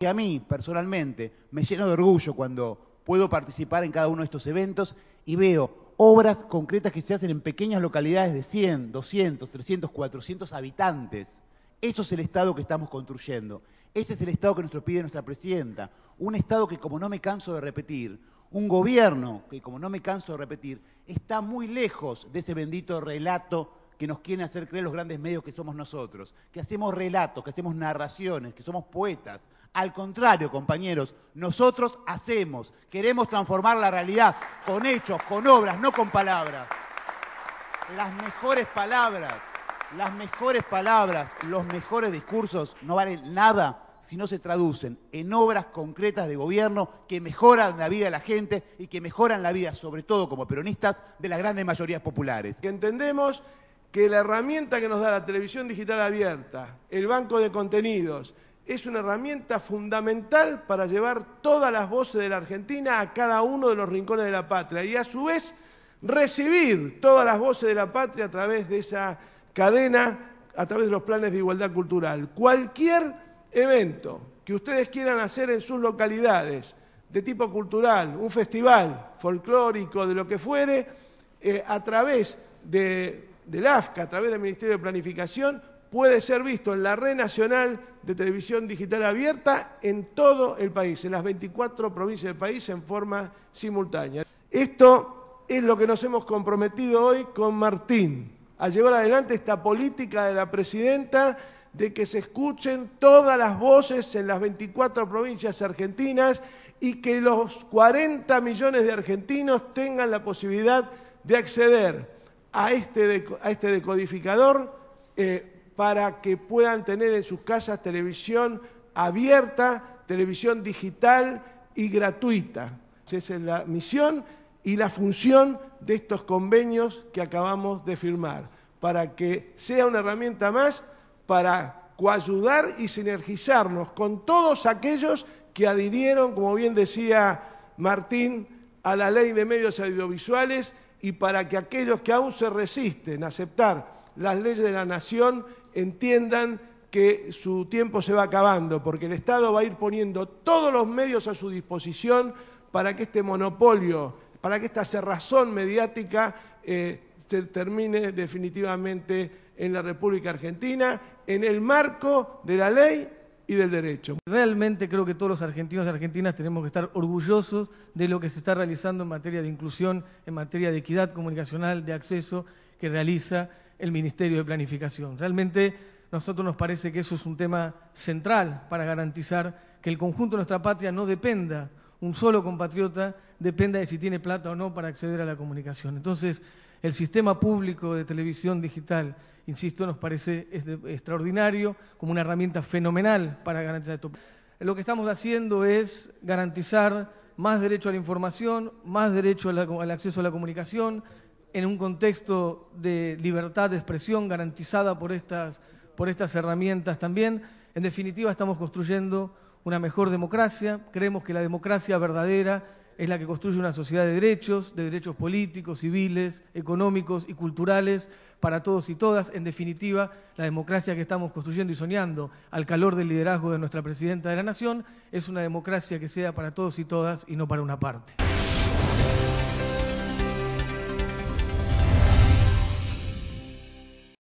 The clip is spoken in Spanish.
que a mí personalmente me lleno de orgullo cuando puedo participar en cada uno de estos eventos y veo obras concretas que se hacen en pequeñas localidades de 100, 200, 300, 400 habitantes. Eso es el Estado que estamos construyendo. Ese es el Estado que nos pide nuestra presidenta. Un Estado que, como no me canso de repetir, un gobierno que, como no me canso de repetir, está muy lejos de ese bendito relato que nos quieren hacer creer los grandes medios que somos nosotros, que hacemos relatos, que hacemos narraciones, que somos poetas, al contrario, compañeros, nosotros hacemos, queremos transformar la realidad con hechos, con obras, no con palabras. Las mejores palabras, las mejores palabras, los mejores discursos no valen nada si no se traducen en obras concretas de gobierno que mejoran la vida de la gente y que mejoran la vida, sobre todo como peronistas, de las grandes mayorías populares. entendemos que la herramienta que nos da la televisión digital abierta, el banco de contenidos, es una herramienta fundamental para llevar todas las voces de la Argentina a cada uno de los rincones de la patria y a su vez recibir todas las voces de la patria a través de esa cadena, a través de los planes de igualdad cultural. Cualquier evento que ustedes quieran hacer en sus localidades de tipo cultural, un festival folclórico, de lo que fuere, eh, a través de, del AFCA, a través del Ministerio de Planificación, puede ser visto en la red nacional de televisión digital abierta en todo el país, en las 24 provincias del país en forma simultánea. Esto es lo que nos hemos comprometido hoy con Martín, a llevar adelante esta política de la presidenta de que se escuchen todas las voces en las 24 provincias argentinas y que los 40 millones de argentinos tengan la posibilidad de acceder a este, a este decodificador eh, para que puedan tener en sus casas televisión abierta, televisión digital y gratuita. Esa es la misión y la función de estos convenios que acabamos de firmar, para que sea una herramienta más para coayudar y sinergizarnos con todos aquellos que adhirieron, como bien decía Martín, a la ley de medios audiovisuales y para que aquellos que aún se resisten a aceptar las leyes de la nación entiendan que su tiempo se va acabando, porque el Estado va a ir poniendo todos los medios a su disposición para que este monopolio, para que esta cerrazón mediática eh, se termine definitivamente en la República Argentina, en el marco de la ley y del derecho. Realmente creo que todos los argentinos y argentinas tenemos que estar orgullosos de lo que se está realizando en materia de inclusión, en materia de equidad comunicacional, de acceso que realiza el Ministerio de Planificación. Realmente nosotros nos parece que eso es un tema central para garantizar que el conjunto de nuestra patria no dependa, un solo compatriota dependa de si tiene plata o no para acceder a la comunicación. Entonces, el sistema público de televisión digital, insisto, nos parece extraordinario, como una herramienta fenomenal para garantizar esto. Lo que estamos haciendo es garantizar más derecho a la información, más derecho al acceso a la comunicación, en un contexto de libertad de expresión garantizada por estas, herramientas también. En definitiva, estamos construyendo una mejor democracia. Creemos que la democracia verdadera es la que construye una sociedad de derechos, de derechos políticos, civiles, económicos y culturales para todos y todas. En definitiva, la democracia que estamos construyendo y soñando al calor del liderazgo de nuestra presidenta de la Nación es una democracia que sea para todos y todas y no para una parte.